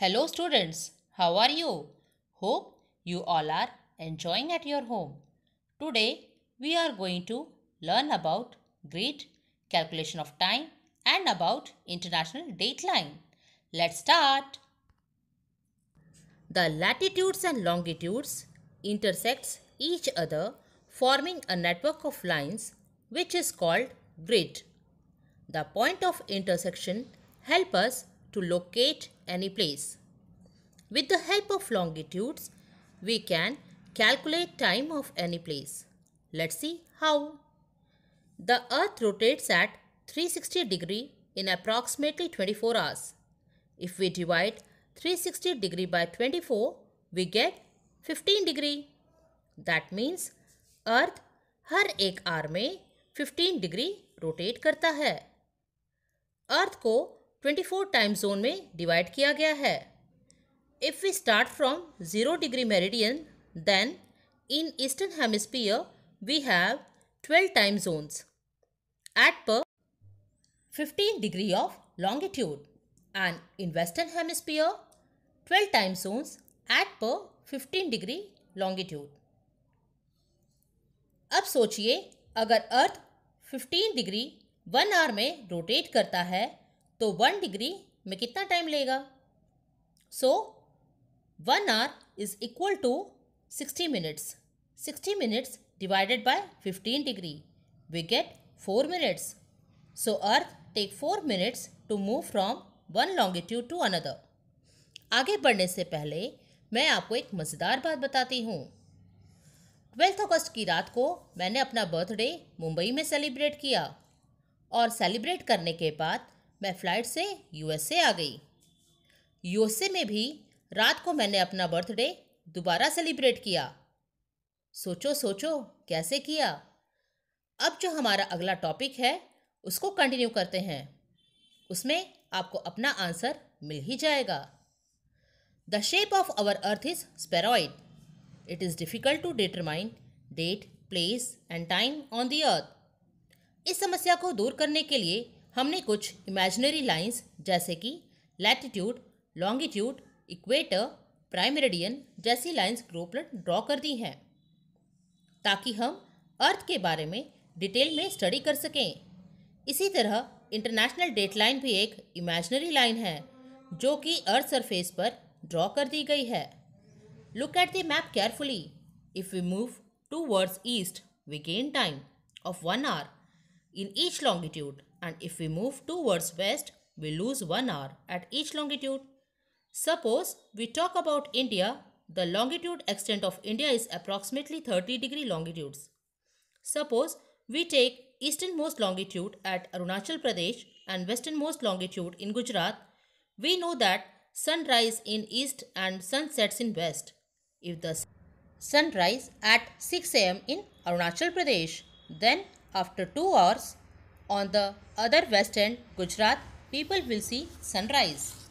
Hello students, how are you? Hope you all are enjoying at your home. Today we are going to learn about grid, calculation of time and about international date line. Let's start. The latitudes and longitudes intersects each other forming a network of lines which is called grid. The point of intersection help us to locate any place. With the help of longitudes, we can calculate time of any place. Let's see how. The earth rotates at 360 degree in approximately 24 hours. If we divide 360 degree by 24, we get 15 degree. That means earth हर एक are में 15 degree rotate करता है earth को twenty four time zone में divide किया गया है if we start from zero degree meridian then in eastern hemisphere we have twelve time zones at per fifteen degree of longitude and in western hemisphere twelve time zones at per fifteen degree longitude अब सोचिए अगर earth fifteen degree one hour में rotate करता है तो one degree में कितना time लेगा so one hour is equal to sixty minutes sixty minutes divided by fifteen degree we get four minutes so earth take four minutes to move from one longitude to another आगे बढ़ने से पहले मैं आपको एक मज़ेदार बात बताती हूँ ट्वेल्थ अगस्त की रात को मैंने अपना बर्थडे मुंबई में सेलिब्रेट किया और सेलिब्रेट करने के बाद मैं फ़्लाइट से यूएसए आ गई यूएसए में भी रात को मैंने अपना बर्थडे दोबारा सेलिब्रेट किया सोचो सोचो कैसे किया अब जो हमारा अगला टॉपिक है उसको कंटिन्यू करते हैं उसमें आपको अपना आंसर मिल ही जाएगा the shape of our earth is spheroid it is difficult to determine date place and time on the earth इस समस्या को दूर करने के लिए हमने कुछ इमेजनरी लाइंस जैसे कि लैटिट्यूड लॉन्गिट्यूड इक्वेटर प्राइम जैसी लाइंस ग्रोपलेट ड्रॉ कर दी हैं ताकि हम अर्थ के बारे में डिटेल में स्टडी कर सकें इसी तरह इंटरनेशनल डेट लाइन भी एक इमेजनरी लाइन है जो कि अर्थ सरफेस पर ड्रॉ कर दी गई है look at the map carefully if we move towards east we gain time of one hour in each longitude and if we move towards west, we lose 1 hour at each longitude. Suppose we talk about India, the longitude extent of India is approximately 30 degree longitudes. Suppose we take easternmost longitude at Arunachal Pradesh and westernmost longitude in Gujarat, we know that sunrise in east and sunsets in west. If the sunrise at 6 am in Arunachal Pradesh, then after 2 hours on the other western Gujarat, people will see sunrise.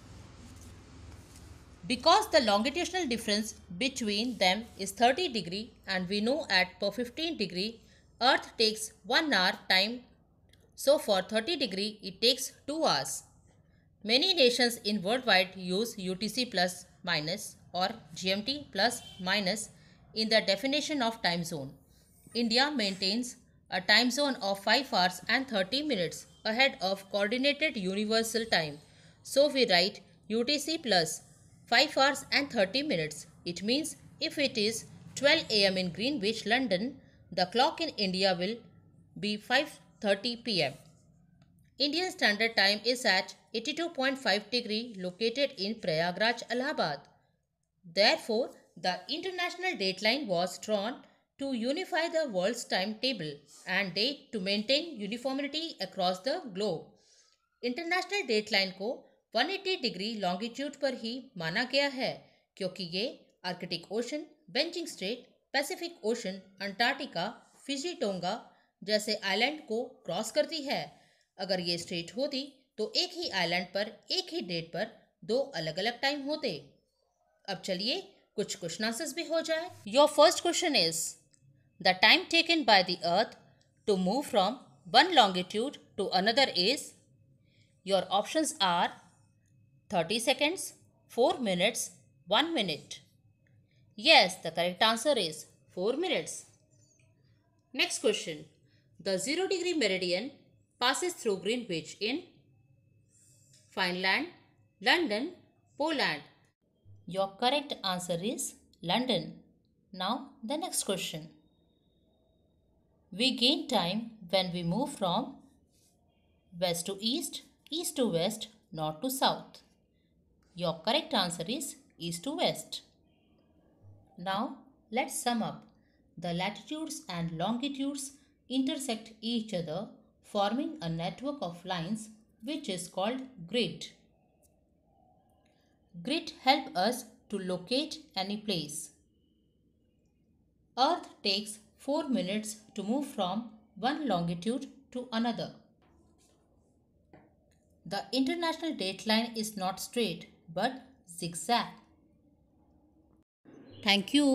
Because the longitudinal difference between them is 30 degree and we know at per 15 degree, earth takes 1 hour time. So for 30 degree, it takes 2 hours. Many nations in worldwide use UTC plus minus or GMT plus minus in the definition of time zone. India maintains a time zone of 5 hours and 30 minutes ahead of Coordinated Universal Time. So we write UTC plus 5 hours and 30 minutes. It means if it is 12 am in Greenwich, London, the clock in India will be 5.30 pm. Indian Standard Time is at 82.5 degree located in Prayagraj, Allahabad. Therefore, the international dateline was drawn to unify the world's table and date to maintain uniformity across the globe. International dateline को 180 degree longitude पर ही माना गया है क्योंकि ये Arctic ocean Bering strait Pacific ocean Antarctica Fiji Tonga जैसे island को cross करती है अगर ये स्ट्रेट होती तो एक ही आइलैंड पर एक ही डेट पर दो अलग अलग टाइम होते अब चलिए कुछ क्वेश्चन आंसर्स भी हो जाए your first question is The time taken by the earth to move from one longitude to another is your options are 30 seconds, 4 minutes, 1 minute. Yes, the correct answer is 4 minutes. Next question. The 0 degree meridian passes through Greenwich in Finland, London, Poland. Your correct answer is London. Now the next question. We gain time when we move from west to east, east to west, north to south. Your correct answer is east to west. Now, let's sum up. The latitudes and longitudes intersect each other forming a network of lines which is called grid. Grid help us to locate any place. Earth takes 4 minutes to move from one longitude to another. The international date line is not straight but zigzag. Thank you.